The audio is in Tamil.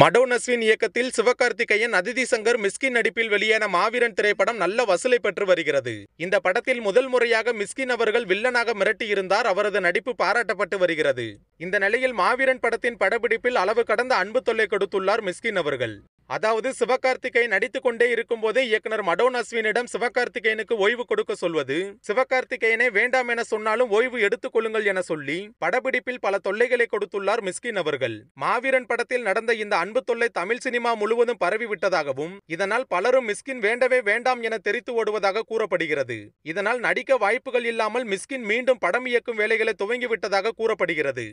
மடோனஸ்வின் இயக்கத்தில் சிவகார்த்திகேயன் அதிதி சங்கர் மிஸ்கின் நடிப்பில் வெளியான மாவீரன் திரைப்படம் நல்ல வசூலை பெற்று வருகிறது இந்த படத்தில் முதல் முறையாக மிஸ்கின் அவர்கள் வில்லனாக மிரட்டியிருந்தார் அவரது நடிப்பு பாராட்டப்பட்டு வருகிறது இந்த நிலையில் மாவீரன் படத்தின் படப்பிடிப்பில் அளவு கடந்த அன்பு தொல்லை கொடுத்துள்ளார் மிஸ்கின் அவர்கள் அதாவது சிவகார்த்திகேயன் நடித்துக் கொண்டே இருக்கும்போதே இயக்குனர் மடோன் அஸ்வினிடம் சிவகார்த்திகேயனுக்கு ஓய்வு கொடுக்க சொல்வது சிவகார்த்திகேயனை வேண்டாம் என சொன்னாலும் ஓய்வு எடுத்துக் கொள்ளுங்கள் என சொல்லி படப்பிடிப்பில் பல தொல்லைகளை கொடுத்துள்ளார் மிஸ்கின் அவர்கள் மாவீரன் படத்தில் நடந்த இந்த அன்பு தொல்லை தமிழ் சினிமா முழுவதும் பரவி விட்டதாகவும் இதனால் பலரும் மிஸ்கின் வேண்டவே வேண்டாம் என தெரித்து ஓடுவதாக கூறப்படுகிறது இதனால் நடிக்க வாய்ப்புகள் இல்லாமல் மிஸ்கின் மீண்டும் படம் இயக்கும் வேலைகளை துவங்கிவிட்டதாக கூறப்படுகிறது